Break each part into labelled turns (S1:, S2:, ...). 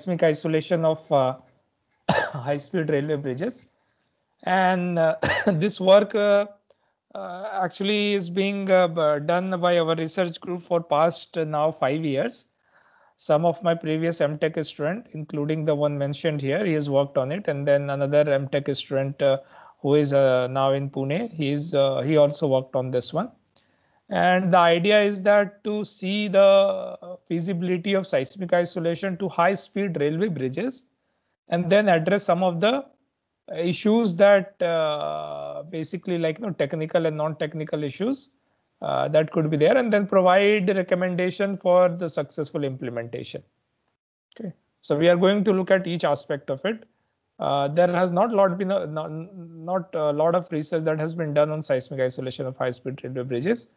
S1: seismic isolation of uh, high speed railway bridges. And uh, this work uh, uh, actually is being uh, done by our research group for past uh, now five years. Some of my previous MTech student, including the one mentioned here, he has worked on it. And then another MTech student who is now in Pune, he, is, he also worked on this one. And the idea is that to see the feasibility of seismic isolation to high speed railway bridges and then address some of the issues that uh, basically like you know, technical and non-technical issues uh, that could be there and then provide recommendation for the successful implementation. Okay, so we are going to look at each aspect of it. Uh, there has not lot been a, not, not a lot of research that has been done on seismic isolation of high-speed railway bridges.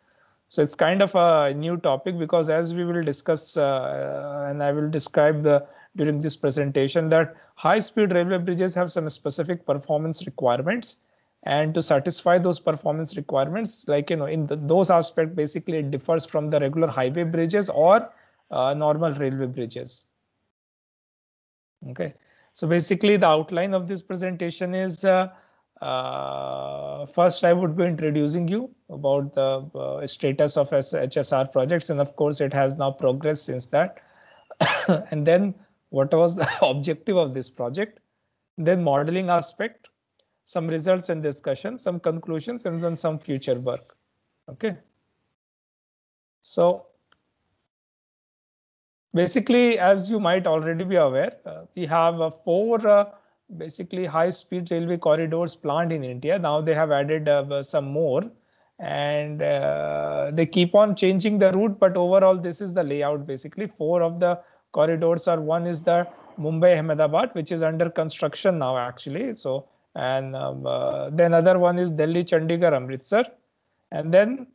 S1: So it's kind of a new topic because as we will discuss uh, and I will describe the during this presentation that high-speed railway bridges have some specific performance requirements and to satisfy those performance requirements like you know in the, those aspect basically it differs from the regular highway bridges or uh, normal railway bridges okay so basically the outline of this presentation is uh, uh, first i would be introducing you about the uh, status of HSR projects, and of course, it has now progressed since that. and then, what was the objective of this project? Then, modeling aspect, some results and discussion, some conclusions, and then some future work. Okay. So, basically, as you might already be aware, uh, we have uh, four basically high speed railway corridors planned in India. Now they have added uh, some more and uh, they keep on changing the route but overall this is the layout basically four of the corridors are one is the mumbai ahmedabad which is under construction now actually so and um, uh, then other one is delhi chandigarh amritsar and then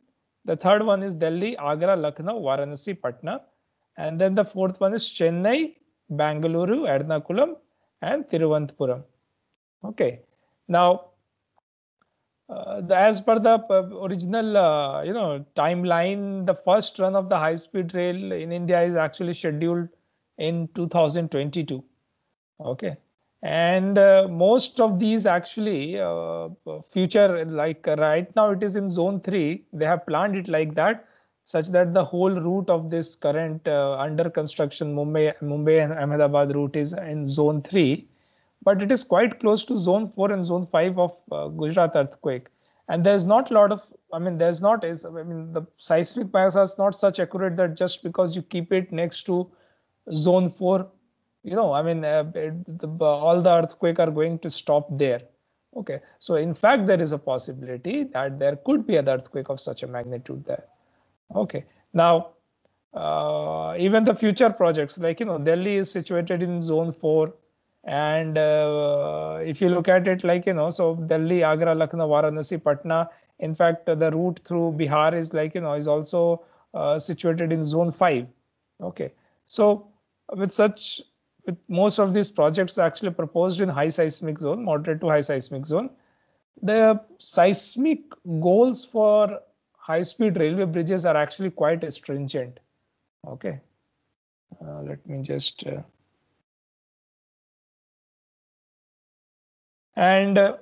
S1: the third one is delhi agra lucknow varanasi patna and then the fourth one is chennai bangalore ernakulam and tiruvanthapuram okay now the, uh, as per the uh, original uh, you know timeline the first run of the high speed rail in india is actually scheduled in 2022 okay and uh, most of these actually uh, future like right now it is in zone 3 they have planned it like that such that the whole route of this current under construction mumbai mumbai and ahmedabad route is in zone 3 but it is quite close to zone 4 and zone 5 of uh, Gujarat earthquake. And there's not a lot of, I mean, there's not, is I mean, the seismic bias is not such accurate that just because you keep it next to zone 4, you know, I mean, uh, it, the, all the earthquake are going to stop there. Okay, so in fact, there is a possibility that there could be an earthquake of such a magnitude there. Okay, now uh, even the future projects like you know delhi is situated in zone 4 and uh, if you look at it like, you know, so Delhi, Agra, Lucknow, Varanasi, Patna, in fact, the route through Bihar is like, you know, is also uh, situated in zone five. Okay. So with such, with most of these projects actually proposed in high seismic zone, moderate to high seismic zone, the seismic goals for high speed railway bridges are actually quite stringent. Okay. Uh, let me just. Uh, And uh,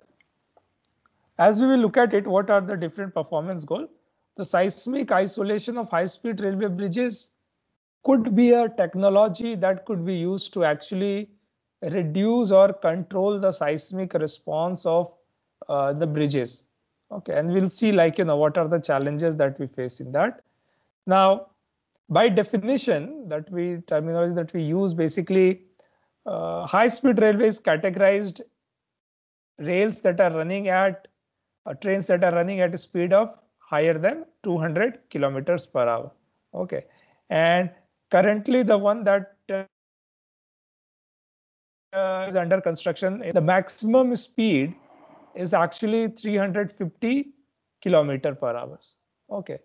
S1: as we will look at it, what are the different performance goal? The seismic isolation of high-speed railway bridges could be a technology that could be used to actually reduce or control the seismic response of uh, the bridges. Okay, and we'll see like, you know, what are the challenges that we face in that. Now, by definition that we terminology that we use basically uh, high speed railways categorized rails that are running at uh, trains that are running at a speed of higher than 200 kilometers per hour. Okay. And currently the one that uh, is under construction, eh, the maximum speed is actually 350 kilometer per hour. Okay.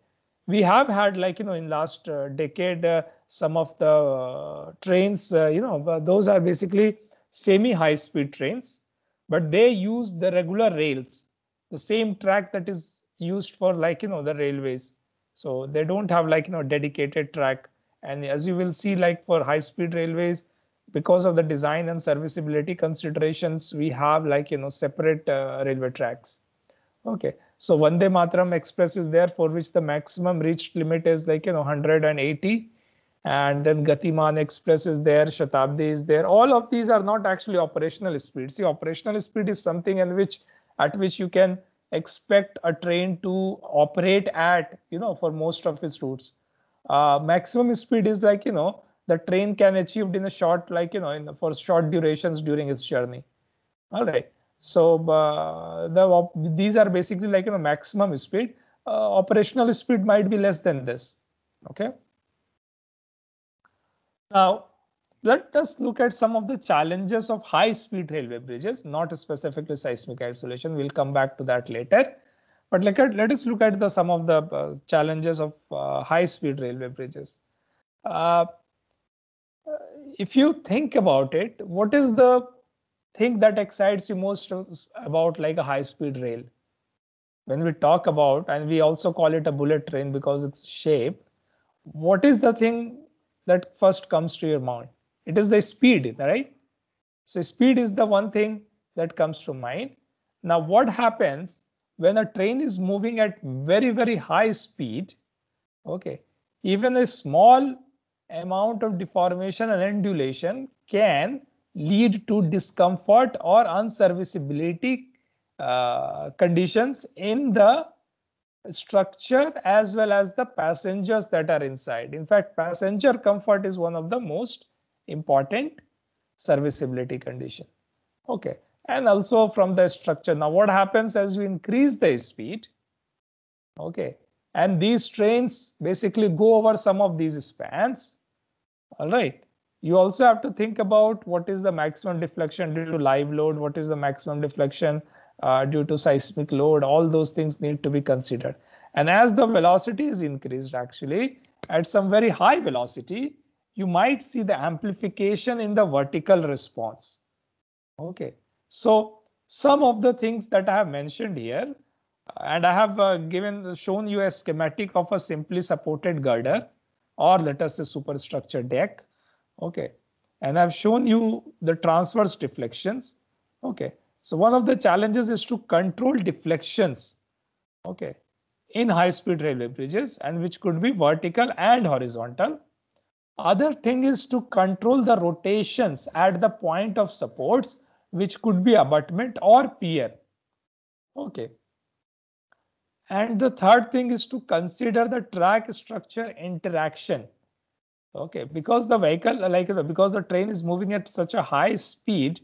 S1: We have had like, you know, in last uh, decade, uh, some of the uh, trains, uh, you know, those are basically semi high speed trains but they use the regular rails the same track that is used for like you know the railways so they don't have like you know dedicated track and as you will see like for high speed railways because of the design and serviceability considerations we have like you know separate uh, railway tracks okay so Vande Matram Express is there for which the maximum reached limit is like you know 180 and then Gatiman Express is there, Shatabdi is there. All of these are not actually operational speed. See, operational speed is something in which at which you can expect a train to operate at, you know, for most of its routes. Uh, maximum speed is like, you know, the train can achieved in a short, like, you know, in, for short durations during its journey. All right. So uh, the, these are basically like, you know, maximum speed. Uh, operational speed might be less than this. Okay. Now, let us look at some of the challenges of high-speed railway bridges, not specifically seismic isolation. We'll come back to that later. But look at, let us look at the, some of the uh, challenges of uh, high-speed railway bridges. Uh, if you think about it, what is the thing that excites you most about like a high-speed rail? When we talk about, and we also call it a bullet train because it's shape, what is the thing that first comes to your mind. It is the speed, right? So speed is the one thing that comes to mind. Now what happens when a train is moving at very, very high speed? Okay, even a small amount of deformation and undulation can lead to discomfort or unserviceability uh, conditions in the structure as well as the passengers that are inside. In fact, passenger comfort is one of the most important serviceability condition. Okay, and also from the structure. Now, what happens as we increase the speed? Okay, and these trains basically go over some of these spans. All right. You also have to think about what is the maximum deflection due to live load, what is the maximum deflection uh, due to seismic load, all those things need to be considered. And as the velocity is increased, actually, at some very high velocity, you might see the amplification in the vertical response. Okay, so some of the things that I have mentioned here, and I have uh, given shown you a schematic of a simply supported girder or let us say superstructure deck. Okay, and I've shown you the transverse deflections. Okay, so one of the challenges is to control deflections. Okay. In high speed railway bridges and which could be vertical and horizontal. Other thing is to control the rotations at the point of supports, which could be abutment or pier. Okay. And the third thing is to consider the track structure interaction. Okay, because the vehicle, like because the train is moving at such a high speed,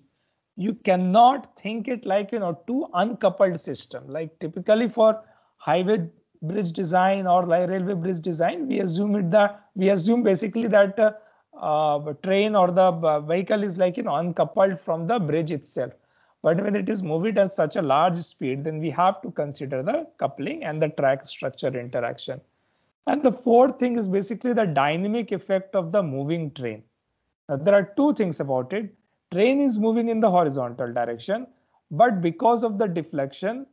S1: you cannot think it like you know two uncoupled system like typically for highway bridge design or like railway bridge design we assume it that we assume basically that uh, uh, train or the uh, vehicle is like you know uncoupled from the bridge itself but when it is moved at such a large speed then we have to consider the coupling and the track structure interaction and the fourth thing is basically the dynamic effect of the moving train now, there are two things about it train is moving in the horizontal direction but because of the deflection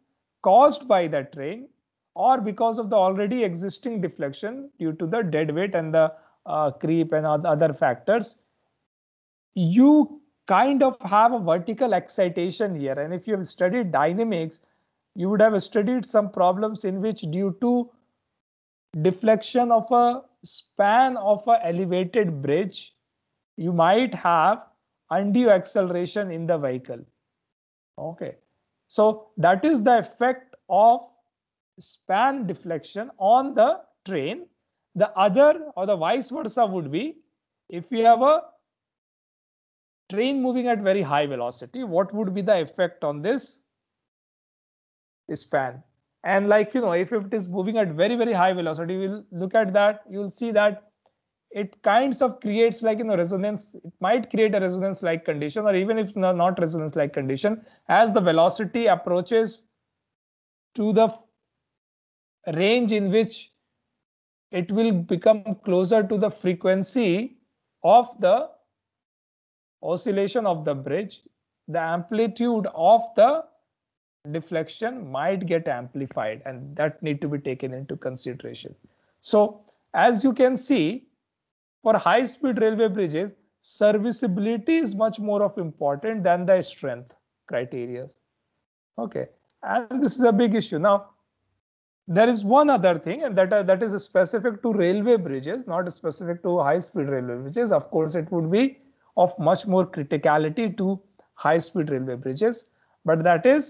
S1: caused by the train or because of the already existing deflection due to the dead weight and the uh, creep and other factors you kind of have a vertical excitation here and if you have studied dynamics you would have studied some problems in which due to deflection of a span of a elevated bridge you might have undue acceleration in the vehicle okay so that is the effect of span deflection on the train the other or the vice versa would be if you have a train moving at very high velocity what would be the effect on this span and like you know if it is moving at very very high velocity we'll look at that you'll see that it kinds of creates like you know resonance it might create a resonance like condition or even if not, not resonance like condition as the velocity approaches to the range in which it will become closer to the frequency of the oscillation of the bridge the amplitude of the deflection might get amplified and that need to be taken into consideration so as you can see for high speed railway bridges, serviceability is much more of important than the strength criteria. Okay, and this is a big issue. Now, there is one other thing, and that, uh, that is specific to railway bridges, not specific to high speed railway bridges. Of course, it would be of much more criticality to high speed railway bridges, but that is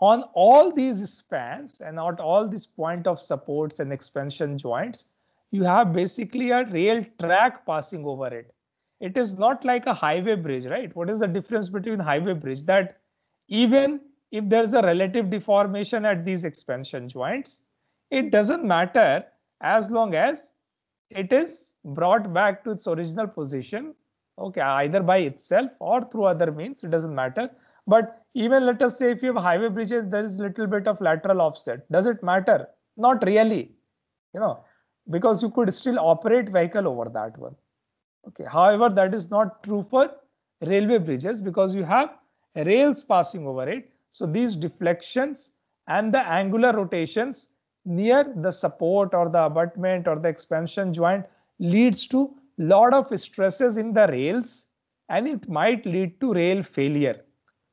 S1: on all these spans and not all these point of supports and expansion joints, you have basically a rail track passing over it it is not like a highway bridge right what is the difference between highway bridge that even if there's a relative deformation at these expansion joints it doesn't matter as long as it is brought back to its original position okay either by itself or through other means it doesn't matter but even let us say if you have highway bridges there is little bit of lateral offset does it matter not really you know because you could still operate vehicle over that one okay however that is not true for railway bridges because you have rails passing over it so these deflections and the angular rotations near the support or the abutment or the expansion joint leads to lot of stresses in the rails and it might lead to rail failure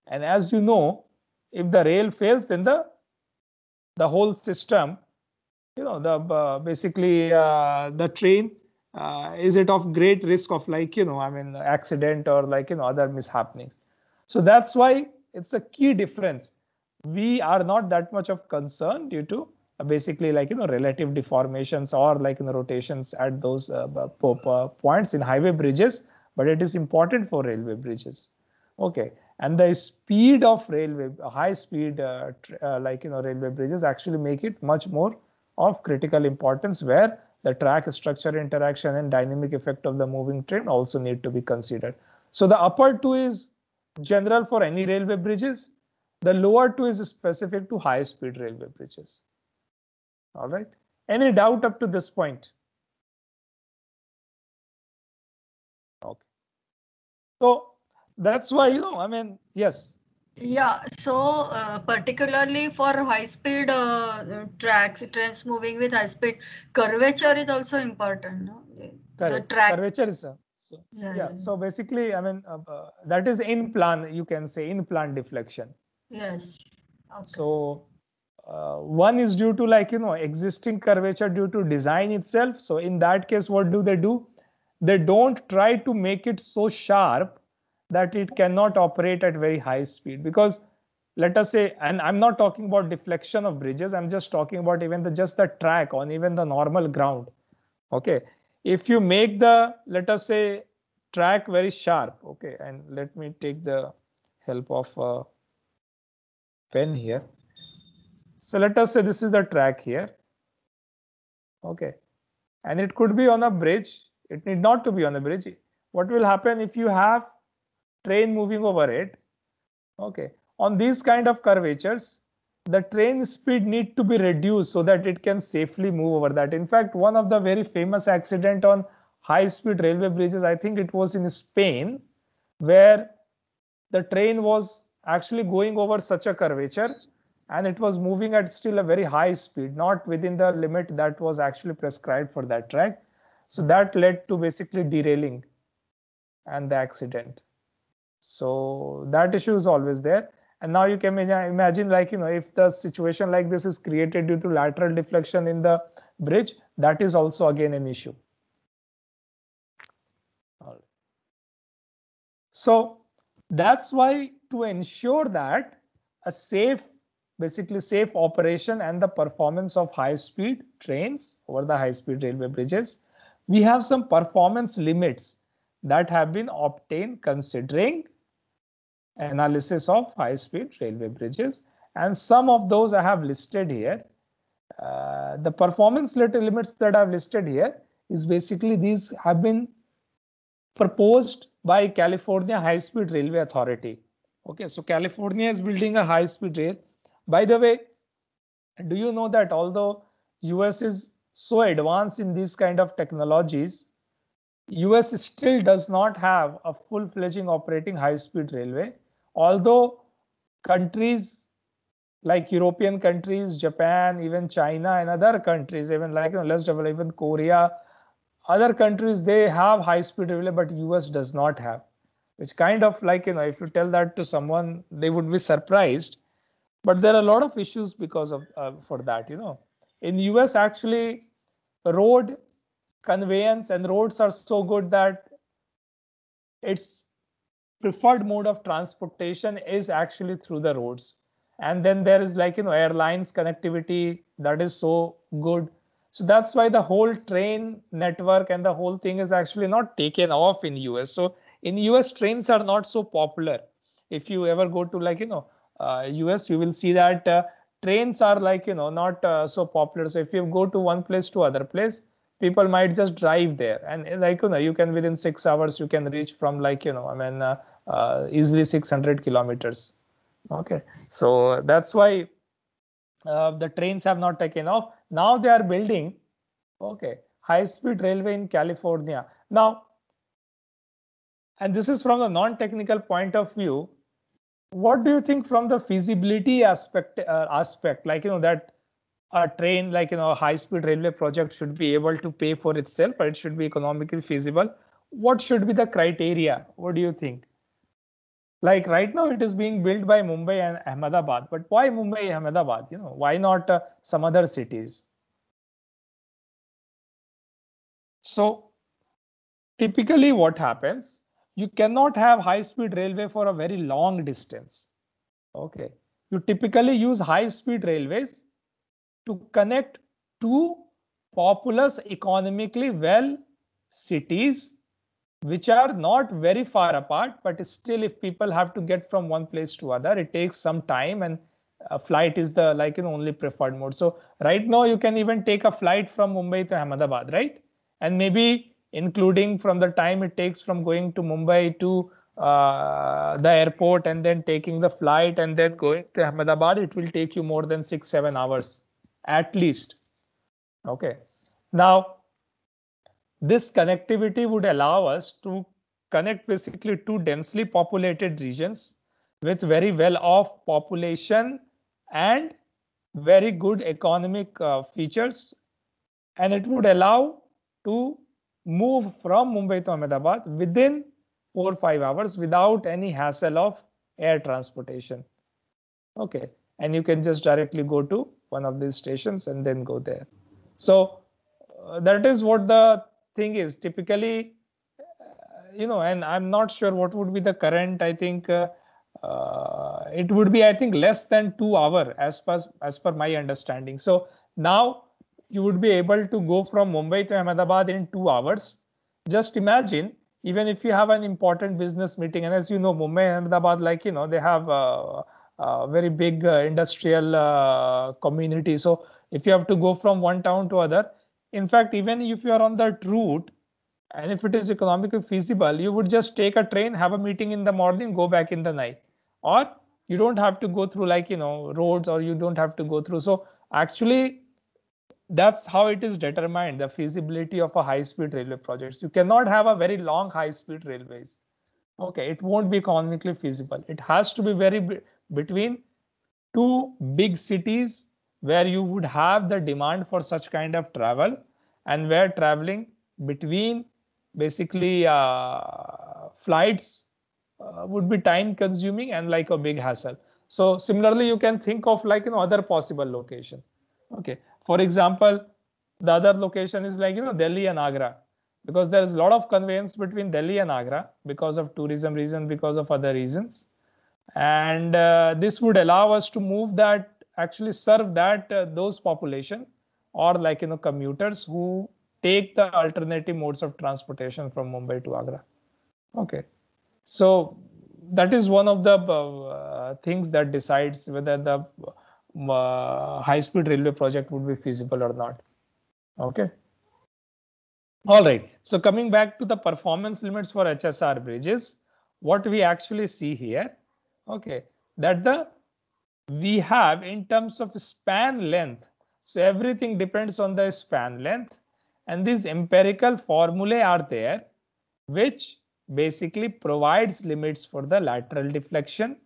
S1: and as you know if the rail fails then the the whole system you know the uh, basically uh, the train uh, is it of great risk of like you know i mean accident or like you know other mishappenings so that's why it's a key difference we are not that much of concern due to uh, basically like you know relative deformations or like you know, rotations at those uh, points in highway bridges but it is important for railway bridges okay and the speed of railway high speed uh, like you know railway bridges actually make it much more of critical importance where the track structure interaction and dynamic effect of the moving train also need to be considered. So the upper two is general for any railway bridges. The lower two is specific to high speed railway bridges. All right. Any doubt up to this point? Okay. So that's why, you know, I mean, yes. Yeah, so uh, particularly for high speed uh, tracks, trains moving with high speed, curvature is also important. No? Correct. The track. Curvature is. Uh, so, yeah. yeah. So basically, I mean, uh, uh, that is in plan, you can say, in plan deflection. Yes. Okay. So uh, one is due to like, you know, existing curvature due to design itself. So in that case, what do they do? They don't try to make it so sharp that it cannot operate at very high speed because let us say and i'm not talking about deflection of bridges i'm just talking about even the just the track on even the normal ground okay if you make the let us say track very sharp okay and let me take the help of a pen here so let us say this is the track here okay and it could be on a bridge it need not to be on a bridge what will happen if you have train moving over it okay on these kind of curvatures the train speed need to be reduced so that it can safely move over that in fact one of the very famous accident on high speed railway bridges i think it was in spain where the train was actually going over such a curvature and it was moving at still a very high speed not within the limit that was actually prescribed for that track so that led to basically derailing and the accident so that issue is always there and now you can imagine like you know if the situation like this is created due to lateral deflection in the bridge that is also again an issue so that's why to ensure that a safe basically safe operation and the performance of high speed trains over the high speed railway bridges we have some performance limits that have been obtained considering analysis of high-speed railway bridges. And some of those I have listed here. Uh, the performance limits that I've listed here is basically these have been proposed by California High Speed Railway Authority. Okay, so California is building a high speed rail. By the way, do you know that although US is so advanced in these kind of technologies, US still does not have a full-fledged operating high-speed railway although countries like European countries, Japan, even China, and other countries, even like you know, less developed, even Korea, other countries they have high-speed rail, but US does not have. Which kind of like you know, if you tell that to someone, they would be surprised. But there are a lot of issues because of uh, for that, you know. In US, actually, road conveyance and roads are so good that it's preferred mode of transportation is actually through the roads and then there is like you know airlines connectivity that is so good so that's why the whole train network and the whole thing is actually not taken off in us so in us trains are not so popular if you ever go to like you know uh, us you will see that uh, trains are like you know not uh, so popular so if you go to one place to other place people might just drive there and eh, like you know you can within six hours you can reach from like you know i mean uh, uh, easily 600 kilometers okay so that's why uh, the trains have not taken off now they are building okay high speed railway in california now and this is from a non technical point of view what do you think from the feasibility aspect uh, aspect like you know that a train like you know a high speed railway project should be able to pay for itself but it should be economically feasible what should be the criteria what do you think like right now it is being built by mumbai and ahmedabad but why mumbai ahmedabad you know why not uh, some other cities so typically what happens you cannot have high speed railway for a very long distance okay you typically use high speed railways to connect two populous economically well cities which are not very far apart but still if people have to get from one place to other it takes some time and a flight is the like you know only preferred mode so right now you can even take a flight from mumbai to ahmedabad right and maybe including from the time it takes from going to mumbai to uh, the airport and then taking the flight and then going to ahmedabad it will take you more than 6 7 hours at least. Okay. Now, this connectivity would allow us to connect basically two densely populated regions with very well off population and very good economic uh, features. And it would allow to move from Mumbai to Ahmedabad within four or five hours without any hassle of air transportation. Okay, and you can just directly go to one of these stations and then go there so uh, that is what the thing is typically uh, you know and i'm not sure what would be the current i think uh, uh, it would be i think less than 2 hour as per as per my understanding so now you would be able to go from mumbai to ahmedabad in 2 hours just imagine even if you have an important business meeting and as you know mumbai and ahmedabad like you know they have uh, very big uh, industrial uh, community. So if you have to go from one town to other, in fact, even if you are on that route, and if it is economically feasible, you would just take a train, have a meeting in the morning, go back in the night, or you don't have to go through like you know roads, or you don't have to go through. So actually, that's how it is determined the feasibility of a high-speed railway project. You cannot have a very long high-speed railways. Okay, it won't be economically feasible. It has to be very between two big cities where you would have the demand for such kind of travel and where traveling between basically uh, flights uh, would be time consuming and like a big hassle so similarly you can think of like another you know, other possible location okay for example the other location is like you know delhi and agra because there is a lot of conveyance between delhi and agra because of tourism reason because of other reasons and uh, this would allow us to move that actually serve that uh, those population or like you know commuters who take the alternative modes of transportation from mumbai to agra okay so that is one of the uh, things that decides whether the uh, high speed railway project would be feasible or not okay all right so coming back to the performance limits for hsr bridges what we actually see here okay that the we have in terms of span length so everything depends on the span length and these empirical formulae are there which basically provides limits for the lateral deflection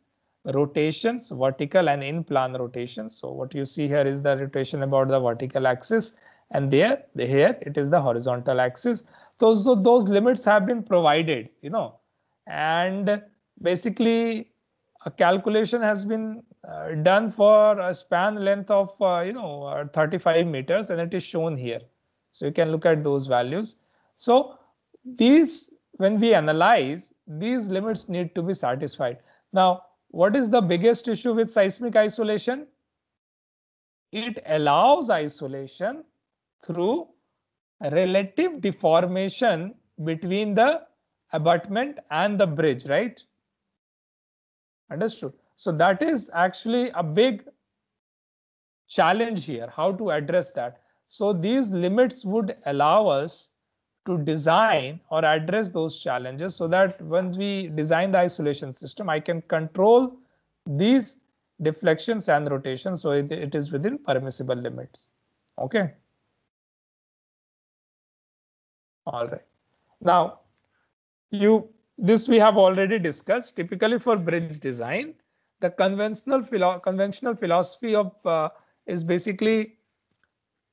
S1: rotations vertical and in plan rotations so what you see here is the rotation about the vertical axis and there here it is the horizontal axis Those so those limits have been provided you know and basically a calculation has been uh, done for a span length of uh, you know uh, 35 meters and it is shown here so you can look at those values so these when we analyze these limits need to be satisfied now what is the biggest issue with seismic isolation it allows isolation through relative deformation between the abutment and the bridge right Understood. So that is actually a big challenge here, how to address that. So these limits would allow us to design or address those challenges so that when we design the isolation system, I can control these deflections and rotations so it, it is within permissible limits. Okay. All right. Now, you this we have already discussed. Typically for bridge design, the conventional philo conventional philosophy of uh, is basically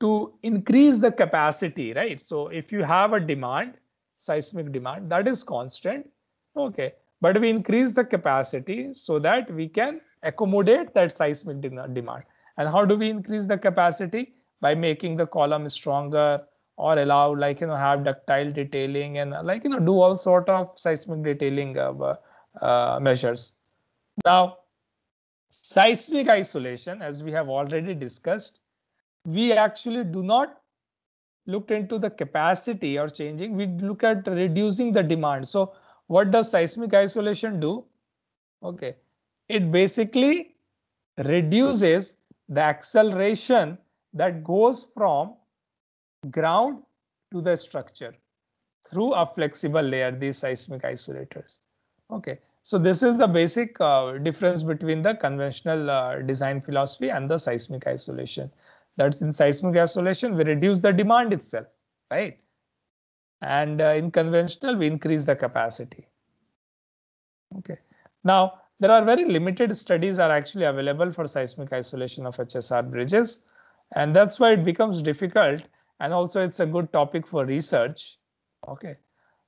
S1: to increase the capacity, right? So if you have a demand, seismic demand, that is constant, okay. But we increase the capacity so that we can accommodate that seismic demand. And how do we increase the capacity? By making the column stronger, or allow like you know have ductile detailing and like you know do all sort of seismic detailing of, uh, uh, uh, measures now seismic isolation as we have already discussed we actually do not look into the capacity or changing we look at reducing the demand so what does seismic isolation do okay it basically reduces the acceleration that goes from ground to the structure through a flexible layer, these seismic isolators. Okay, so this is the basic uh, difference between the conventional uh, design philosophy and the seismic isolation. That's in seismic isolation, we reduce the demand itself, right? And uh, in conventional, we increase the capacity. Okay, now there are very limited studies are actually available for seismic isolation of HSR bridges. And that's why it becomes difficult and also it's a good topic for research. Okay,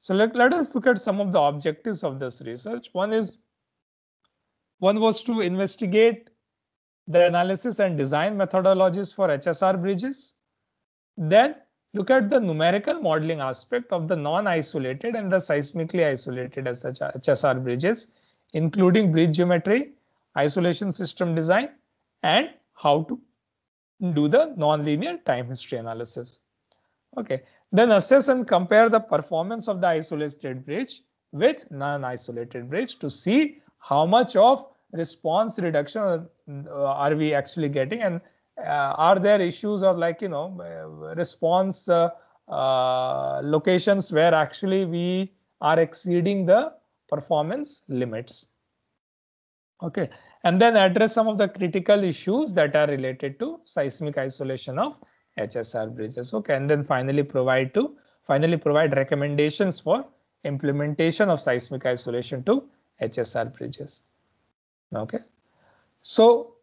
S1: so let, let us look at some of the objectives of this research. One is one was to investigate the analysis and design methodologies for HSR bridges. Then look at the numerical modeling aspect of the non-isolated and the seismically isolated HSR bridges, including bridge geometry, isolation system design, and how to do the nonlinear time history analysis. Okay, then assess and compare the performance of the isolated bridge with non-isolated bridge to see how much of response reduction uh, are we actually getting and uh, are there issues of like you know uh, response uh, uh, locations where actually we are exceeding the performance limits Okay, and then address some of the critical issues that are related to seismic isolation of HSR bridges. Okay, and then finally provide to finally provide recommendations for implementation of seismic isolation to HSR bridges. Okay, so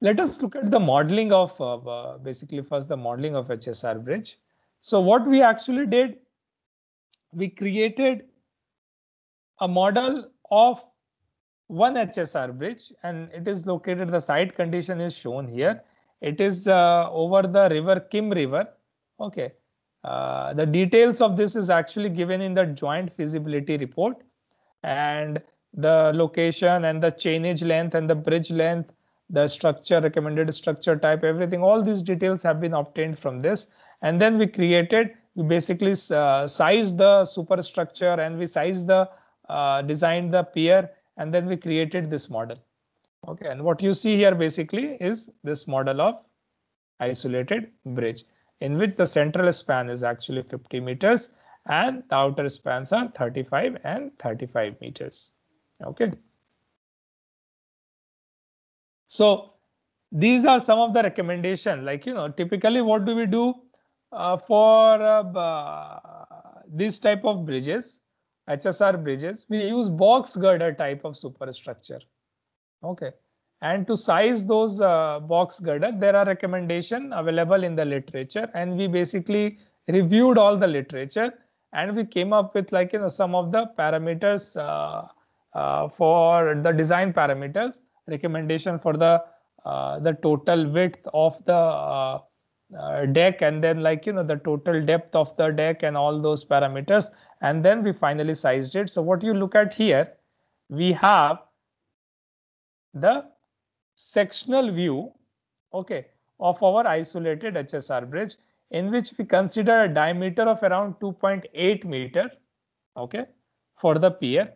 S1: let us look at the modeling of uh, uh basically first the modeling of HSR bridge. So what we actually did, we created a model of one HSR bridge and it is located, the site condition is shown here. It is uh, over the river Kim River. Okay. Uh, the details of this is actually given in the joint feasibility report and the location and the chainage length and the bridge length, the structure, recommended structure type, everything, all these details have been obtained from this. And then we created, we basically uh, size the superstructure and we size the, uh, designed the pier and then we created this model okay and what you see here basically is this model of isolated bridge in which the central span is actually 50 meters and the outer spans are 35 and 35 meters okay so these are some of the recommendation like you know typically what do we do uh, for uh, uh, these type of bridges HSR bridges, we use box girder type of superstructure. Okay. And to size those uh, box girder, there are recommendation available in the literature. And we basically reviewed all the literature and we came up with like you know, some of the parameters uh, uh, for the design parameters, recommendation for the uh, the total width of the uh, uh, deck and then like you know the total depth of the deck and all those parameters and then we finally sized it. So what you look at here, we have the sectional view, okay, of our isolated HSR bridge in which we consider a diameter of around 2.8 meter, okay, for the pier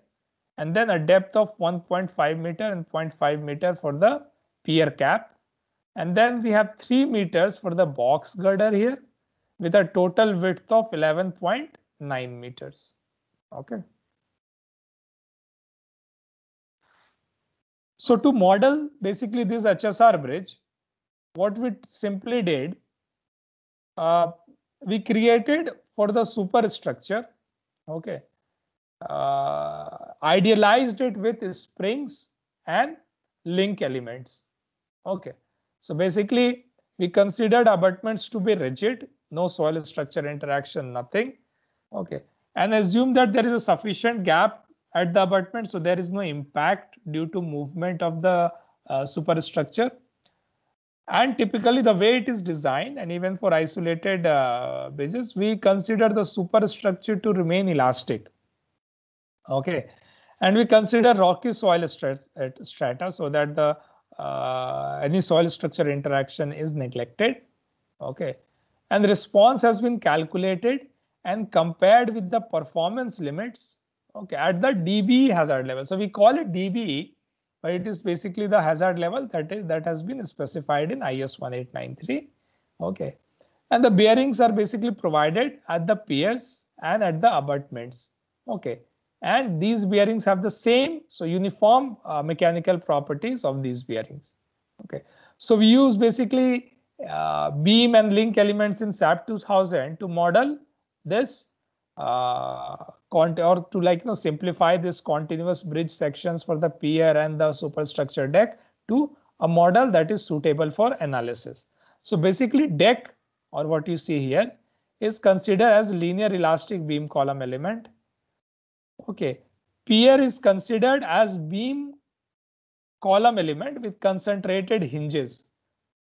S1: and then a depth of 1.5 meter and 0.5 meter for the pier cap. And then we have 3 meters for the box girder here with a total width of 11.5 9 meters okay so to model basically this hsr bridge what we simply did uh, we created for the superstructure okay uh, idealized it with springs and link elements okay so basically we considered abutments to be rigid no soil structure interaction nothing Okay. And assume that there is a sufficient gap at the abutment, so there is no impact due to movement of the uh, superstructure. And typically, the way it is designed, and even for isolated uh, bases, we consider the superstructure to remain elastic. Okay. And we consider rocky soil strata so that the uh, any soil structure interaction is neglected. Okay. And the response has been calculated and compared with the performance limits okay at the dbe hazard level so we call it dbe but it is basically the hazard level that is that has been specified in is 1893 okay and the bearings are basically provided at the piers and at the abutments okay and these bearings have the same so uniform uh, mechanical properties of these bearings okay so we use basically uh, beam and link elements in SAP 2000 to model this uh, or to like you know simplify this continuous bridge sections for the pier and the superstructure deck to a model that is suitable for analysis. So basically deck or what you see here is considered as linear elastic beam column element. Okay, pier is considered as beam column element with concentrated hinges.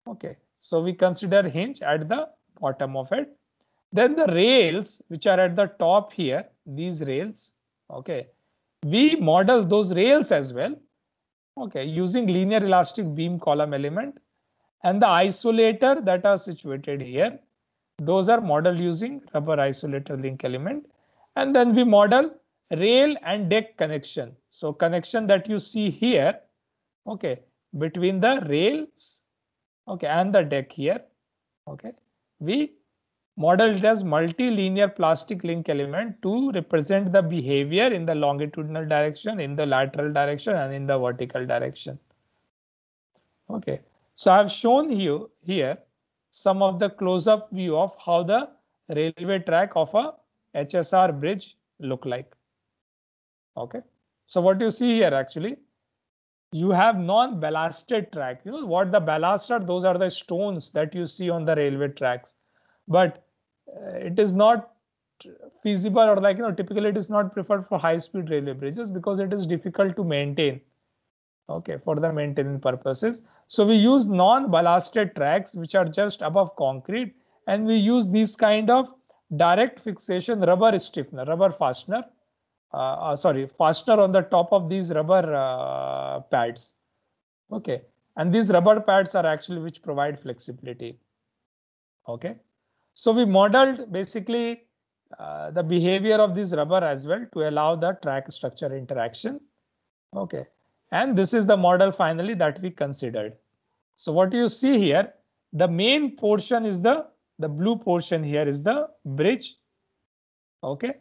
S1: Okay, so we consider hinge at the bottom of it. Then the rails, which are at the top here, these rails, okay, we model those rails as well, okay, using linear elastic beam column element and the isolator that are situated here. Those are model using rubber isolator link element. And then we model rail and deck connection. So connection that you see here, okay, between the rails, okay, and the deck here, okay, we modeled it as multilinear plastic link element to represent the behavior in the longitudinal direction, in the lateral direction, and in the vertical direction. Okay, so I've shown you here some of the close-up view of how the railway track of a HSR bridge look like. Okay, so what you see here actually, you have non-ballasted track. You know what the ballast are? Those are the stones that you see on the railway tracks. But uh, it is not feasible or like you know typically it is not preferred for high speed railway bridges because it is difficult to maintain okay for the maintenance purposes so we use non ballasted tracks which are just above concrete and we use these kind of direct fixation rubber stiffener rubber fastener uh, uh, sorry fastener on the top of these rubber uh, pads okay and these rubber pads are actually which provide flexibility okay so we modeled basically uh, the behavior of this rubber as well to allow the track structure interaction. Okay, and this is the model finally that we considered. So what you see here, the main portion is the, the blue portion here is the bridge. Okay,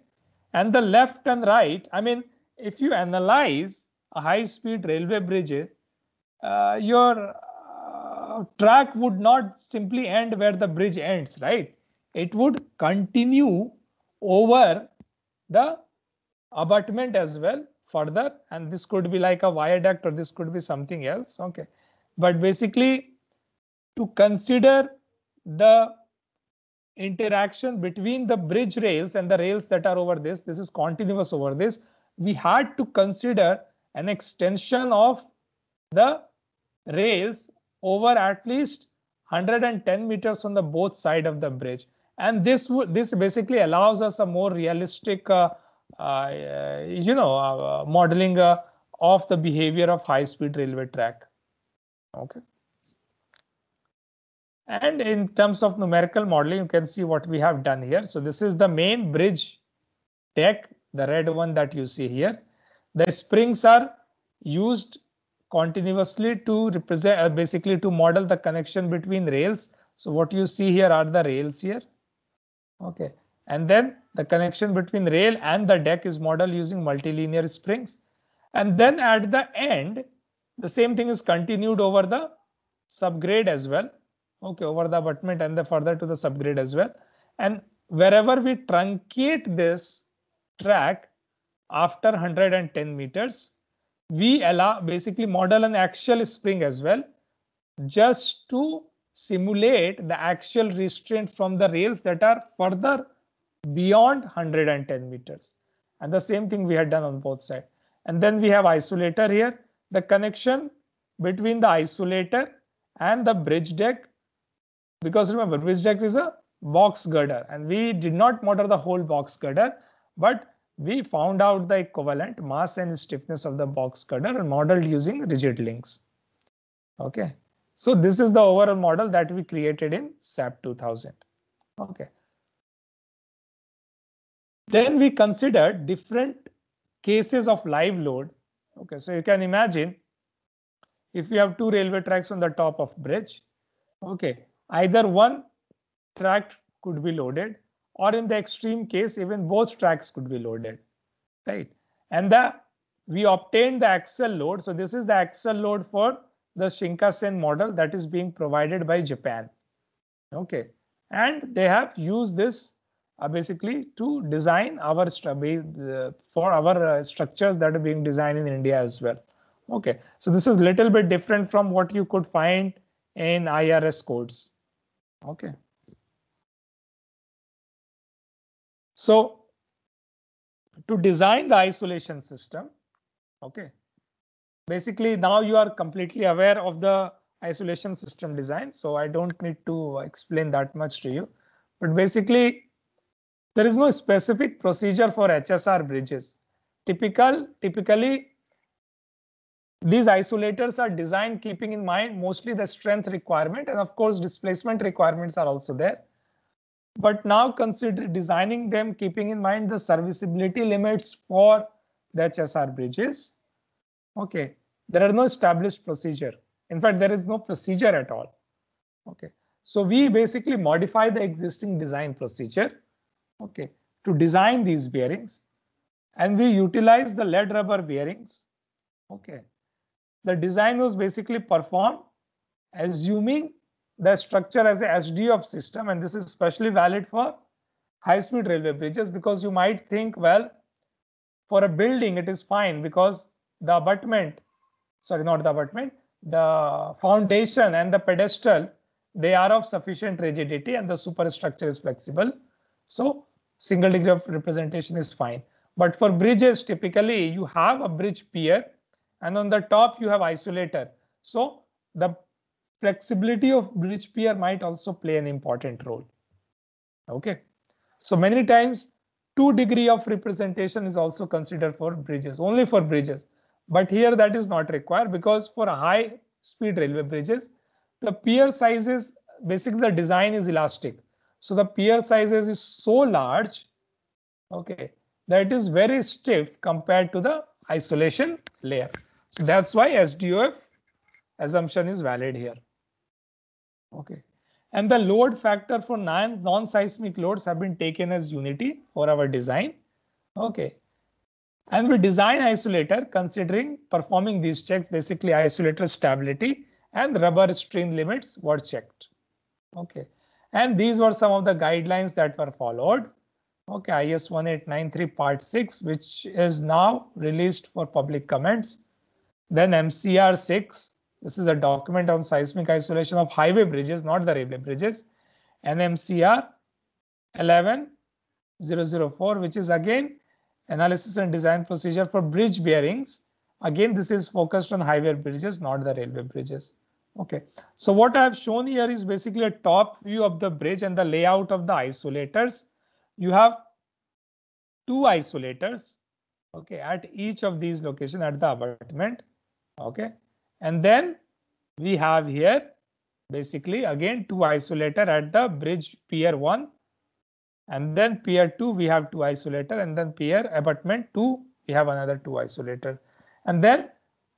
S1: and the left and right, I mean, if you analyze a high speed railway bridge, uh, your uh, track would not simply end where the bridge ends, right? it would continue over the abutment as well further and this could be like a viaduct or this could be something else okay but basically to consider the interaction between the bridge rails and the rails that are over this this is continuous over this we had to consider an extension of the rails over at least 110 meters on the both side of the bridge and this this basically allows us a more realistic uh, uh, you know uh, modeling uh, of the behavior of high speed railway track okay and in terms of numerical modeling you can see what we have done here so this is the main bridge deck the red one that you see here the springs are used continuously to represent uh, basically to model the connection between rails so what you see here are the rails here Okay. And then the connection between rail and the deck is modeled using multilinear springs. And then at the end, the same thing is continued over the subgrade as well. Okay, over the abutment and the further to the subgrade as well. And wherever we truncate this track after 110 meters, we allow basically model an axial spring as well just to simulate the actual restraint from the rails that are further beyond 110 meters. And the same thing we had done on both sides. And then we have isolator here, the connection between the isolator and the bridge deck. Because remember, bridge deck is a box girder and we did not model the whole box girder, but we found out the equivalent mass and stiffness of the box girder and modeled using rigid links. Okay. So this is the overall model that we created in SAP 2000. Okay. Then we considered different cases of live load. Okay, so you can imagine if you have two railway tracks on the top of bridge, okay, either one track could be loaded or in the extreme case, even both tracks could be loaded, right? And the we obtained the axle load. So this is the axle load for the Shinkansen model that is being provided by Japan. Okay, and they have used this uh, basically to design our uh, for our uh, structures that are being designed in India as well. Okay, so this is little bit different from what you could find in IRS codes. Okay. So to design the isolation system, okay, basically now you are completely aware of the isolation system design so i don't need to explain that much to you but basically there is no specific procedure for hsr bridges typical typically these isolators are designed keeping in mind mostly the strength requirement and of course displacement requirements are also there but now consider designing them keeping in mind the serviceability limits for the hsr bridges Okay, there are no established procedure. In fact, there is no procedure at all. Okay, so we basically modify the existing design procedure. Okay, to design these bearings and we utilize the lead rubber bearings. Okay, the design was basically performed assuming the structure as a SD of system and this is especially valid for high speed railway bridges because you might think well for a building it is fine because the abutment, sorry, not the abutment, the foundation and the pedestal, they are of sufficient rigidity and the superstructure is flexible. So single degree of representation is fine. But for bridges, typically you have a bridge pier and on the top you have isolator. So the flexibility of bridge pier might also play an important role. Okay. So many times 2 degree of representation is also considered for bridges, only for bridges. But here that is not required because for high speed railway bridges, the pier sizes, basically the design is elastic. So the pier sizes is so large, okay, that it is very stiff compared to the isolation layer. So that's why SDOF assumption is valid here. Okay. And the load factor for non-seismic loads have been taken as unity for our design. Okay. And we design isolator considering performing these checks, basically isolator stability and rubber strain limits were checked. Okay. And these were some of the guidelines that were followed. Okay, IS 1893 part 6, which is now released for public comments. Then MCR 6, this is a document on seismic isolation of highway bridges, not the railway bridges. And MCR 11004, which is again analysis and design procedure for bridge bearings. Again, this is focused on highway bridges, not the railway bridges. Okay, so what I have shown here is basically a top view of the bridge and the layout of the isolators. You have two isolators, okay, at each of these locations at the abutment, okay. And then we have here basically again two isolator at the bridge pier 1 and then pier 2 we have 2 isolator and then pier abutment 2 we have another 2 isolator and then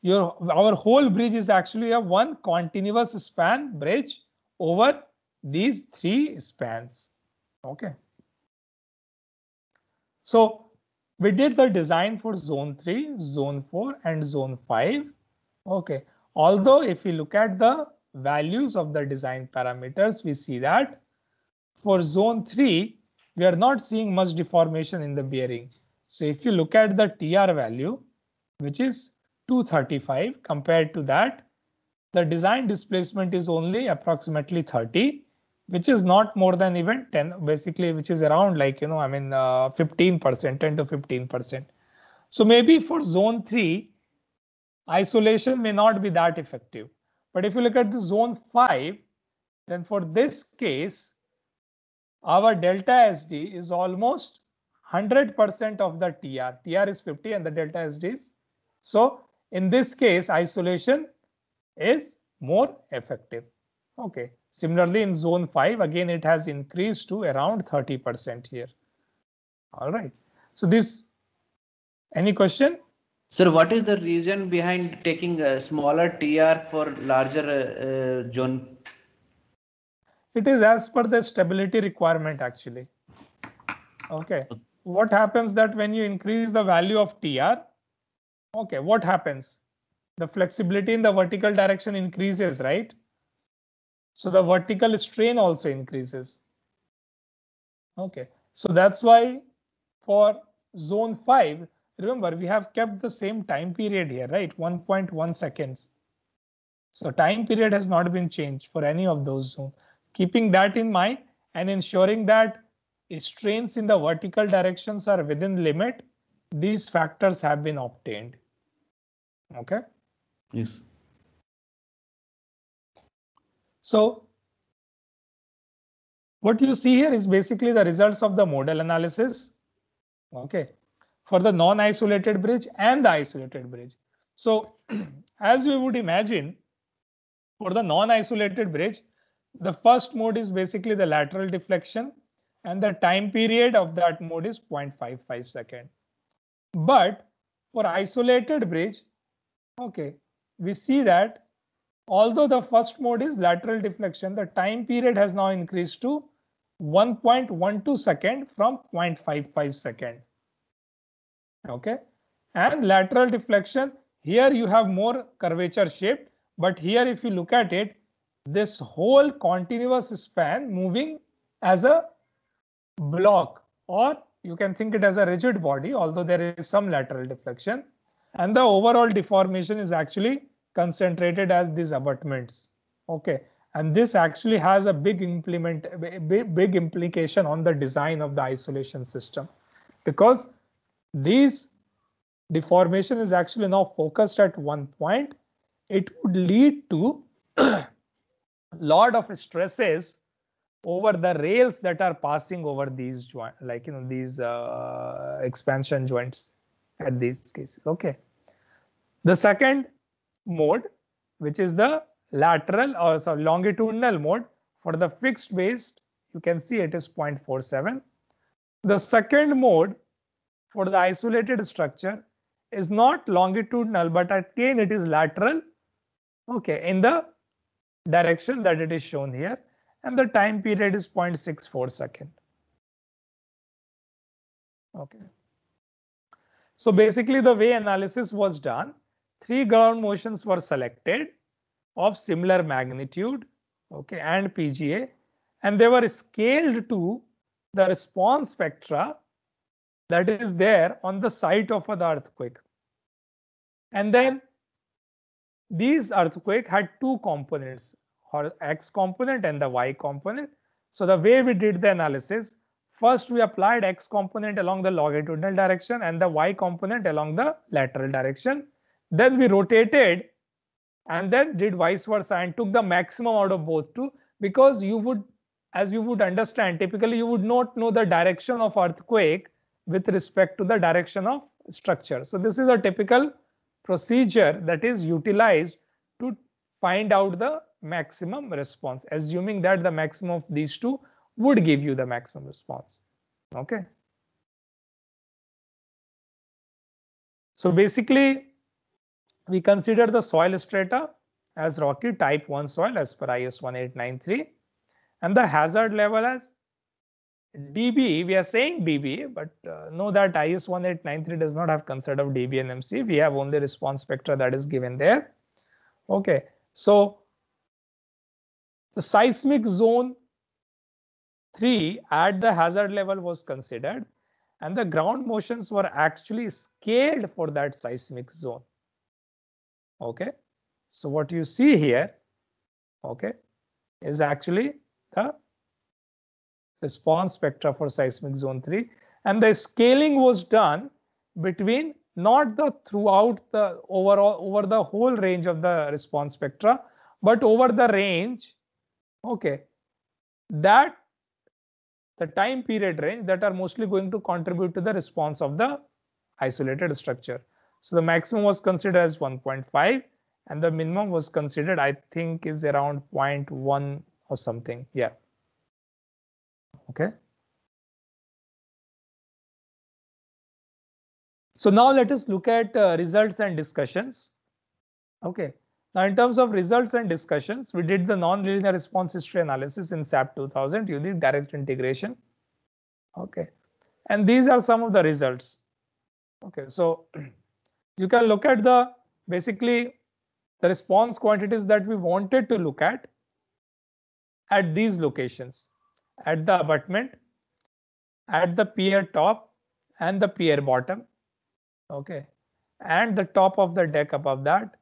S1: your our whole bridge is actually a one continuous span bridge over these three spans okay so we did the design for zone 3 zone 4 and zone 5 okay although if we look at the values of the design parameters we see that for zone 3 we are not seeing much deformation in the bearing. So if you look at the TR value, which is 235 compared to that, the design displacement is only approximately 30, which is not more than even 10, basically, which is around like, you know, I mean, uh, 15%, 10 to 15%. So maybe for zone three, isolation may not be that effective. But if you look at the zone five, then for this case, our delta SD is almost 100% of the TR. TR is 50 and the delta SD is. So in this case, isolation is more effective. Okay. Similarly, in zone 5, again, it has increased to around 30% here. All right. So this, any question? Sir, what is the reason behind taking a smaller TR for larger uh, uh zone it is as per the stability requirement actually okay what happens that when you increase the value of tr okay what happens the flexibility in the vertical direction increases right so the vertical strain also increases okay so that's why for zone 5 remember we have kept the same time period here right 1.1 seconds so time period has not been changed for any of those zones keeping that in mind and ensuring that strains in the vertical directions are within limit, these factors have been obtained. Okay? Yes. So what you see here is basically the results of the model analysis. Okay. For the non-isolated bridge and the isolated bridge. So as we would imagine, for the non-isolated bridge, the first mode is basically the lateral deflection and the time period of that mode is 0.55 second. But for isolated bridge, okay, we see that although the first mode is lateral deflection, the time period has now increased to 1.12 second from 0.55 second. Okay, and lateral deflection here you have more curvature shape, but here if you look at it, this whole continuous span moving as a block or you can think it as a rigid body although there is some lateral deflection and the overall deformation is actually concentrated as these abutments okay and this actually has a big implement big, implication on the design of the isolation system because these deformation is actually now focused at one point it would lead to lot of stresses over the rails that are passing over these joint like you know these uh, expansion joints at these cases okay the second mode which is the lateral or so longitudinal mode for the fixed base, you can see it is 0.47 the second mode for the isolated structure is not longitudinal but again it is lateral okay in the direction that it is shown here and the time period is 0.64 second. Okay. So basically the way analysis was done, three ground motions were selected of similar magnitude okay, and PGA and they were scaled to the response spectra that is there on the site of the earthquake. And then these earthquake had two components or x component and the y component so the way we did the analysis first we applied x component along the longitudinal direction and the y component along the lateral direction then we rotated and then did vice versa and took the maximum out of both two because you would as you would understand typically you would not know the direction of earthquake with respect to the direction of structure so this is a typical procedure that is utilized to find out the maximum response, assuming that the maximum of these two would give you the maximum response. Okay. So basically, we consider the soil strata as rocky type 1 soil as per IS 1893 and the hazard level as DB, we are saying DB, but uh, know that IS1893 does not have concept of DB and MC. We have only response spectra that is given there. Okay, so the seismic zone 3 at the hazard level was considered and the ground motions were actually scaled for that seismic zone. Okay, so what you see here, okay, is actually the response spectra for seismic zone 3 and the scaling was done between not the throughout the overall over the whole range of the response spectra but over the range okay that the time period range that are mostly going to contribute to the response of the isolated structure so the maximum was considered as 1.5 and the minimum was considered i think is around 0.1 or something yeah Okay. So now let us look at uh, results and discussions. Okay. Now in terms of results and discussions, we did the nonlinear response history analysis in SAP 2000. You did direct integration. Okay. And these are some of the results. Okay. So you can look at the basically the response quantities that we wanted to look at at these locations at the abutment, at the pier top and the pier bottom. Okay. And the top of the deck above that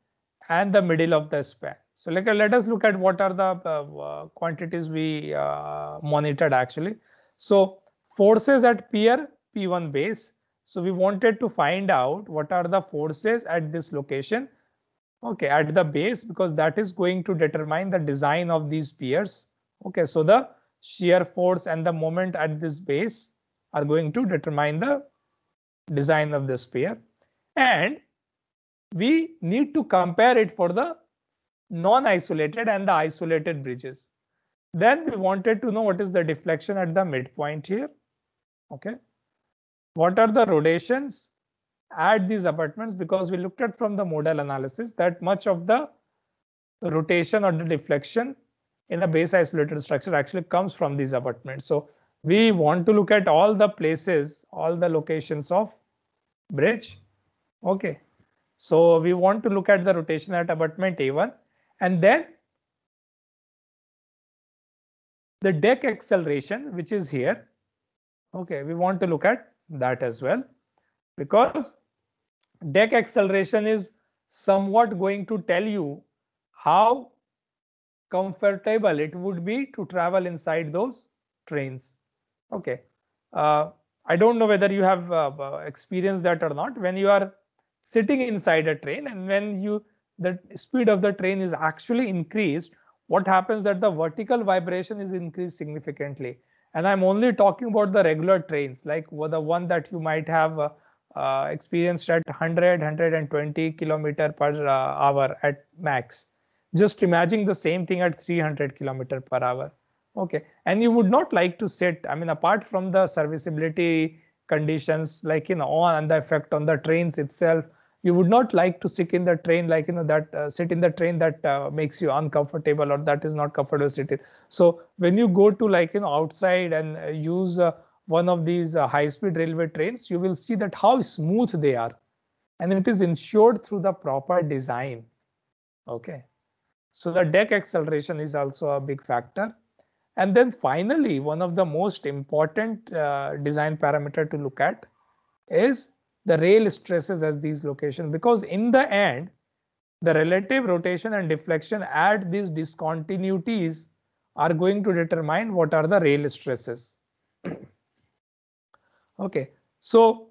S1: and the middle of the span. So like, let us look at what are the uh, uh quantities we uh, monitored actually. So forces at pier P1 base. So we wanted to find out what are the forces at this location. Okay, at the base because that is going to determine the design of these piers. Okay, so the shear force and the moment at this base are going to determine the design of the sphere and we need to compare it for the non-isolated and the isolated bridges then we wanted to know what is the deflection at the midpoint here okay what are the rotations at these abutments because we looked at from the modal analysis that much of the rotation or the deflection in a base isolated structure actually comes from these abutments. So we want to look at all the places, all the locations of bridge. Okay. So we want to look at the rotation at abutment A1 and then the deck acceleration, which is here. Okay, we want to look at that as well because deck acceleration is somewhat going to tell you how comfortable it would be to travel inside those trains okay uh, i don't know whether you have uh, uh, experienced that or not when you are sitting inside a train and when you the speed of the train is actually increased what happens that the vertical vibration is increased significantly and i'm only talking about the regular trains like the one that you might have uh, uh, experienced at 100 120 kilometer per uh, hour at max just imagine the same thing at 300 kilometer per hour okay and you would not like to sit i mean apart from the serviceability conditions like you know and the effect on the trains itself you would not like to sit in the train like you know that uh, sit in the train that uh, makes you uncomfortable or that is not comfortable sitting so when you go to like you know outside and uh, use uh, one of these uh, high speed railway trains you will see that how smooth they are and it is ensured through the proper design okay so the deck acceleration is also a big factor. And then finally, one of the most important uh, design parameter to look at is the rail stresses at these locations because in the end, the relative rotation and deflection at these discontinuities are going to determine what are the rail stresses. okay, so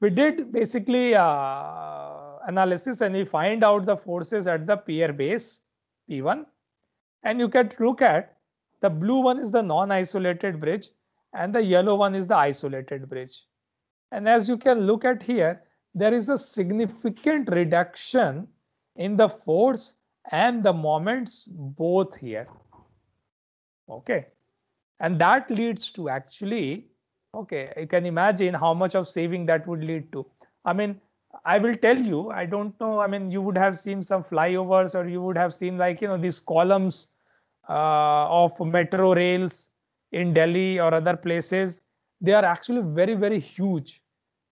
S1: we did basically uh, analysis and we find out the forces at the pier base P1. And you can look at the blue one is the non-isolated bridge and the yellow one is the isolated bridge. And as you can look at here, there is a significant reduction in the force and the moments both here. Okay. And that leads to actually, okay, you can imagine how much of saving that would lead to. I mean, I will tell you, I don't know. I mean, you would have seen some flyovers, or you would have seen like you know these columns uh, of metro rails in Delhi or other places. They are actually very very huge.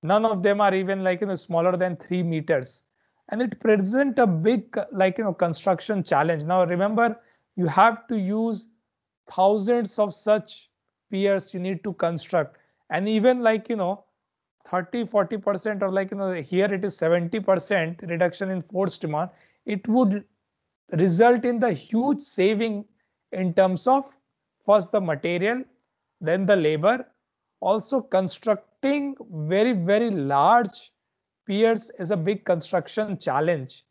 S1: None of them are even like you know smaller than three meters, and it presents a big like you know construction challenge. Now remember, you have to use thousands of such piers you need to construct, and even like you know 30 40 percent or like you know here it is 70 percent reduction in forced demand it would result in the huge saving in terms of first the material then the labor also constructing very very large piers is a big construction challenge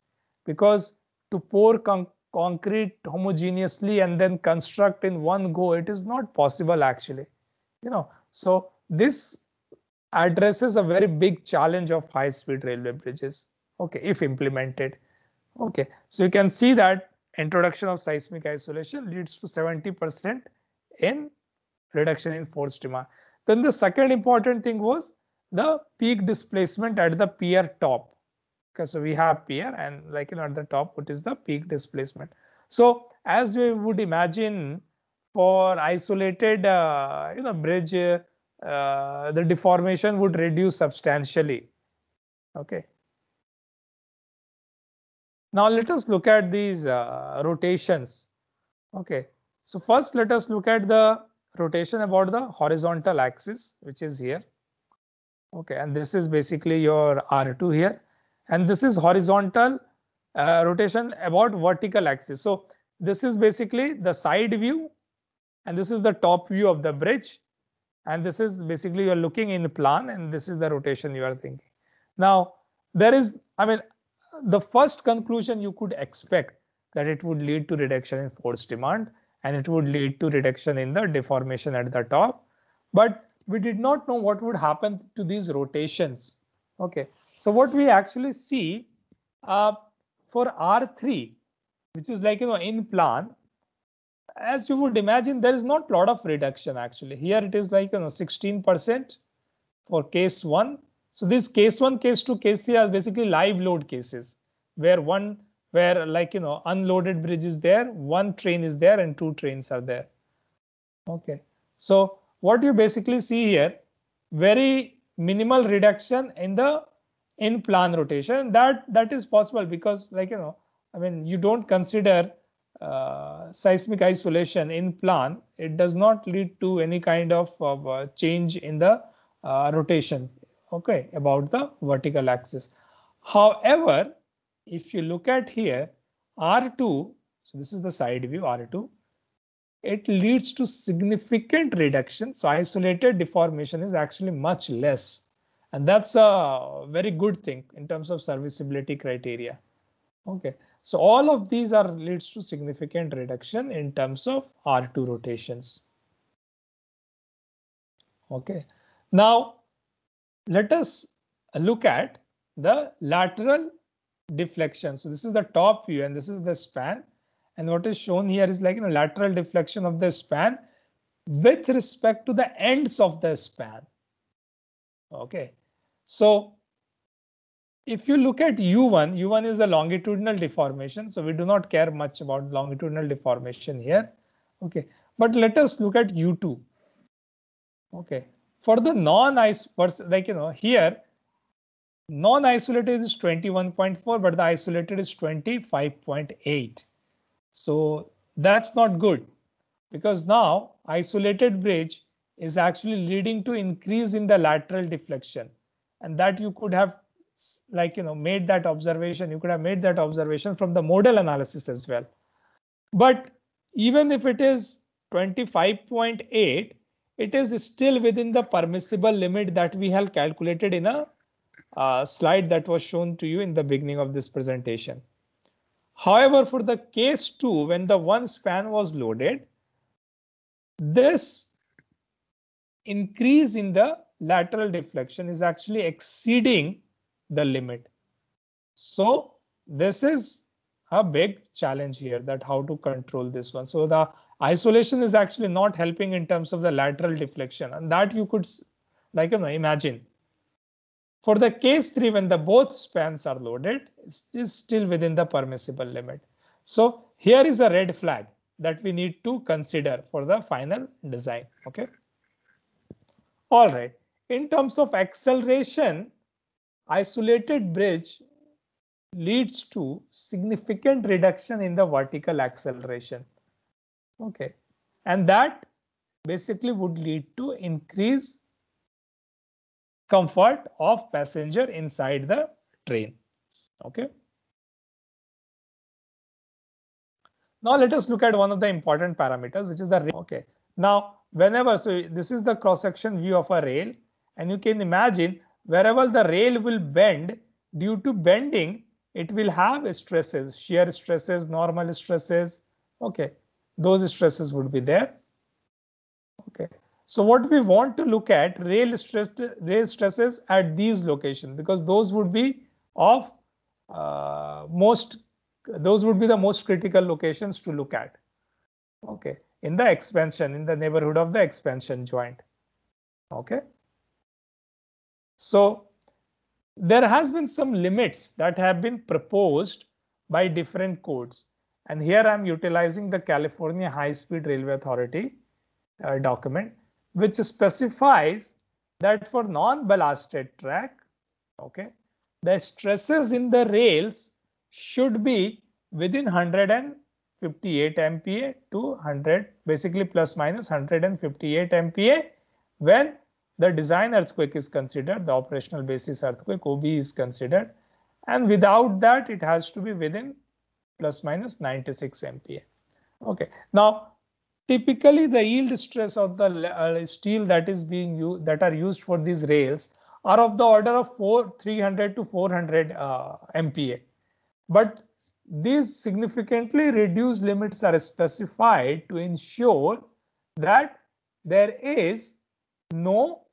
S1: because to pour con concrete homogeneously and then construct in one go it is not possible actually you know so this addresses a very big challenge of high speed railway bridges okay if implemented okay so you can see that introduction of seismic isolation leads to 70% in reduction in force demand then the second important thing was the peak displacement at the pier top okay so we have pier and like you know at the top what is the peak displacement so as you would imagine for isolated uh, you know bridge uh, uh, the deformation would reduce substantially. Okay. Now let us look at these uh, rotations. Okay. So first let us look at the rotation about the horizontal axis, which is here. Okay, and this is basically your R2 here. And this is horizontal uh, rotation about vertical axis. So this is basically the side view and this is the top view of the bridge and this is basically you're looking in the plan and this is the rotation you are thinking now there is i mean the first conclusion you could expect that it would lead to reduction in force demand and it would lead to reduction in the deformation at the top but we did not know what would happen to these rotations okay so what we actually see uh, for r3 which is like you know in plan as you would imagine, there is not lot of reduction actually. Here it is like you know 16% for case one. So this case one, case two, case three are basically live load cases where one where like you know unloaded bridge is there, one train is there, and two trains are there. Okay. So what you basically see here, very minimal reduction in the in plan rotation. That that is possible because like you know, I mean you don't consider uh, seismic isolation in plan, it does not lead to any kind of, of uh, change in the uh, rotation, okay, about the vertical axis. However, if you look at here, R2, so this is the side view R2, it leads to significant reduction. So isolated deformation is actually much less. And that's a very good thing in terms of serviceability criteria. Okay. So all of these are leads to significant reduction in terms of R2 rotations. Okay. Now let us look at the lateral deflection. So this is the top view and this is the span. And what is shown here is like a you know, lateral deflection of the span with respect to the ends of the span. Okay. So if you look at U1, U1 is the longitudinal deformation. So we do not care much about longitudinal deformation here. Okay, but let us look at U2. Okay, for the non isolated like, you know, here, non-isolated is 21.4, but the isolated is 25.8. So that's not good because now isolated bridge is actually leading to increase in the lateral deflection and that you could have like you know made that observation you could have made that observation from the modal analysis as well but even if it is 25.8 it is still within the permissible limit that we have calculated in a uh, slide that was shown to you in the beginning of this presentation however for the case 2 when the one span was loaded this increase in the lateral deflection is actually exceeding the limit. So this is a big challenge here that how to control this one. So the isolation is actually not helping in terms of the lateral deflection and that you could like you know, imagine. For the case 3 when the both spans are loaded it's still within the permissible limit. So here is a red flag that we need to consider for the final design. Okay. All right. In terms of acceleration, isolated bridge leads to significant reduction in the vertical acceleration. Okay, and that basically would lead to increase comfort of passenger inside the train. Okay. Now let us look at one of the important parameters, which is the rail. Okay. Now, whenever, so this is the cross-section view of a rail, and you can imagine wherever the rail will bend due to bending it will have stresses shear stresses normal stresses okay those stresses would be there okay so what we want to look at rail stress rail stresses at these locations because those would be of uh, most those would be the most critical locations to look at okay in the expansion in the neighborhood of the expansion joint okay so there has been some limits that have been proposed by different codes. And here I'm utilizing the California High Speed Railway Authority uh, document, which specifies that for non-ballasted track, okay, the stresses in the rails should be within 158 MPa to 100, basically plus minus 158 MPa when the design earthquake is considered, the operational basis earthquake, OB is considered. And without that, it has to be within plus minus 96 MPa. Okay. Now, typically the yield stress of the uh, steel that is being used, that are used for these rails are of the order of 4, 300 to 400 uh, MPa. But these significantly reduced limits are specified to ensure that there is no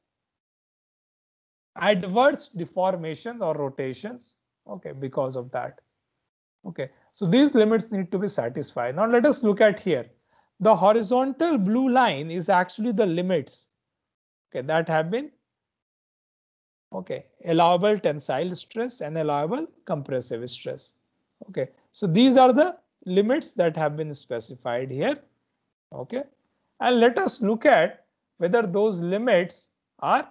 S1: adverse deformations or rotations okay because of that okay so these limits need to be satisfied now let us look at here the horizontal blue line is actually the limits okay that have been okay allowable tensile stress and allowable compressive stress okay so these are the limits that have been specified here okay and let us look at whether those limits are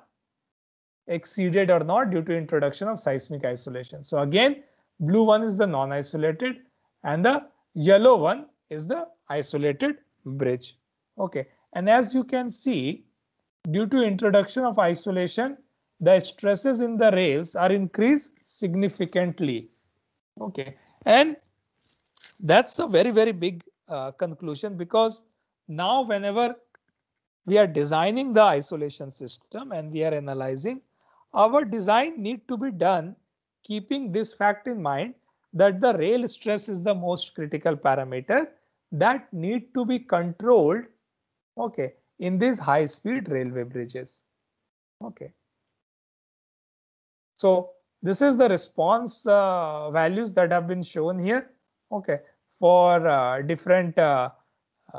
S1: exceeded or not due to introduction of seismic isolation. So again, blue one is the non-isolated and the yellow one is the isolated bridge. Okay, and as you can see, due to introduction of isolation, the stresses in the rails are increased significantly. Okay, and that's a very, very big uh, conclusion because now whenever we are designing the isolation system and we are analyzing our design need to be done keeping this fact in mind that the rail stress is the most critical parameter that need to be controlled okay in these high speed railway bridges okay so this is the response uh, values that have been shown here okay for uh, different uh, uh,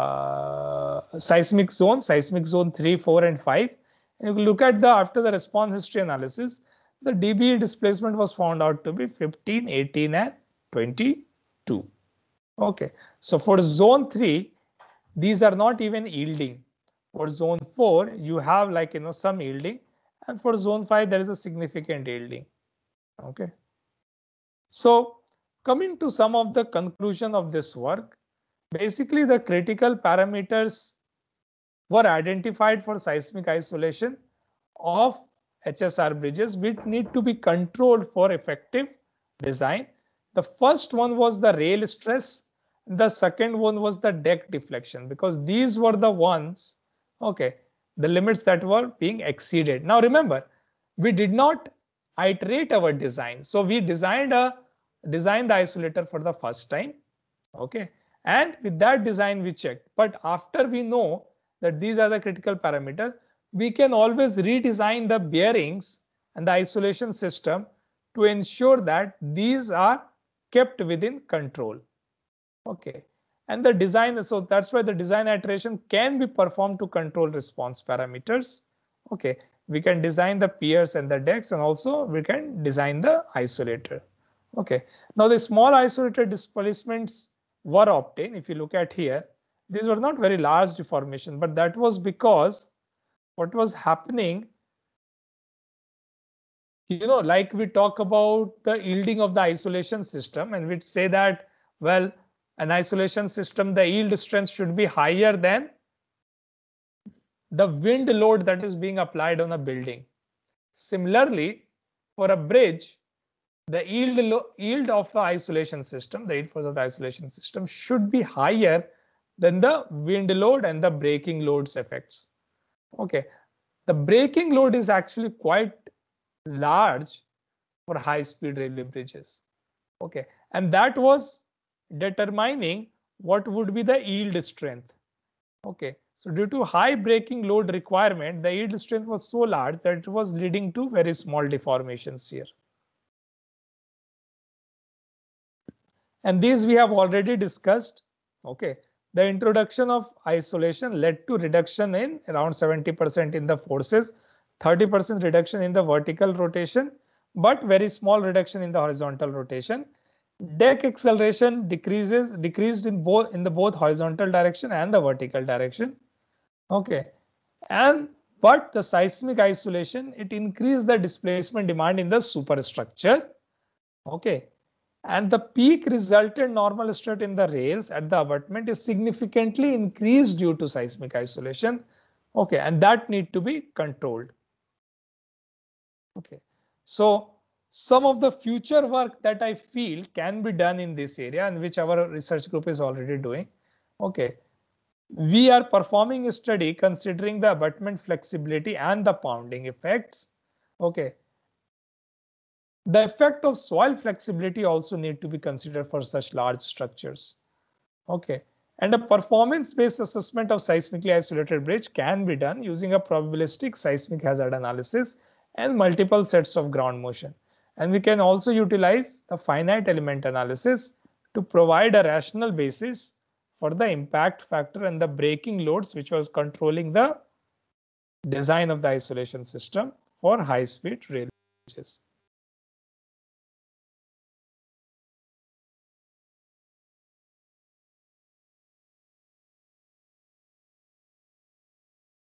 S1: uh seismic zones seismic zone 3 4 and 5 you look at the after the response history analysis, the dB displacement was found out to be 15, 18, and 22. Okay, so for zone 3, these are not even yielding. For zone 4, you have like, you know, some yielding. And for zone 5, there is a significant yielding. Okay. So coming to some of the conclusion of this work, basically the critical parameters were identified for seismic isolation of HSR bridges which need to be controlled for effective design. The first one was the rail stress. The second one was the deck deflection because these were the ones, okay, the limits that were being exceeded. Now remember, we did not iterate our design. So we designed a designed the isolator for the first time, okay, and with that design we checked. But after we know that these are the critical parameter, we can always redesign the bearings and the isolation system to ensure that these are kept within control. Okay. And the design, so that's why the design iteration can be performed to control response parameters. Okay. We can design the piers and the decks and also we can design the isolator. Okay. Now the small isolator displacements were obtained. If you look at here, these were not very large deformation, but that was because what was happening, you know, like we talk about the yielding of the isolation system, and we would say that, well, an isolation system, the yield strength should be higher than the wind load that is being applied on a building. Similarly, for a bridge, the yield yield of the isolation system, the yield force of the isolation system should be higher then the wind load and the braking loads effects. Okay, the braking load is actually quite large for high speed railway bridges. Okay, and that was determining what would be the yield strength. Okay, so due to high braking load requirement, the yield strength was so large that it was leading to very small deformations here. And these we have already discussed. Okay, the introduction of isolation led to reduction in around 70% in the forces, 30% reduction in the vertical rotation, but very small reduction in the horizontal rotation. Deck acceleration decreases decreased in both in the both horizontal direction and the vertical direction. Okay, and but the seismic isolation it increased the displacement demand in the superstructure. Okay, and the peak resultant normal strut in the rails at the abutment is significantly increased due to seismic isolation. Okay, and that need to be controlled. Okay, so some of the future work that I feel can be done in this area and which our research group is already doing. Okay, we are performing a study considering the abutment flexibility and the pounding effects. Okay, the effect of soil flexibility also need to be considered for such large structures. Okay. And a performance-based assessment of seismically isolated bridge can be done using a probabilistic seismic hazard analysis and multiple sets of ground motion. And we can also utilize the finite element analysis to provide a rational basis for the impact factor and the braking loads which was controlling the design of the isolation system for high-speed bridges.